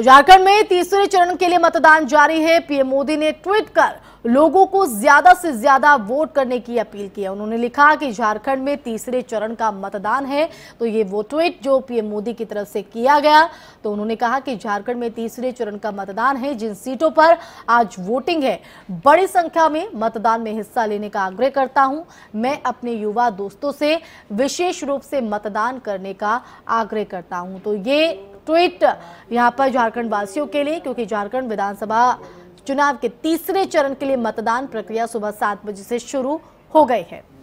तो झारखंड में तीसरे चरण के लिए मतदान जारी है पीएम मोदी ने ट्वीट कर लोगों को ज्यादा से ज्यादा वोट करने की अपील की है उन्होंने लिखा कि झारखंड में तीसरे चरण का मतदान है तो ये वो ट्वीट जो पीएम मोदी की तरफ से किया गया तो उन्होंने कहा कि झारखंड में तीसरे चरण का मतदान है जिन सीटों पर आज वोटिंग है बड़ी संख्या में मतदान में हिस्सा लेने का आग्रह करता हूँ मैं अपने युवा दोस्तों से विशेष रूप से मतदान करने का आग्रह करता हूँ तो ये ट्वीट यहाँ पर झारखंड वासियों के लिए क्योंकि झारखंड विधानसभा चुनाव के तीसरे चरण के लिए मतदान प्रक्रिया सुबह सात बजे से शुरू हो गई है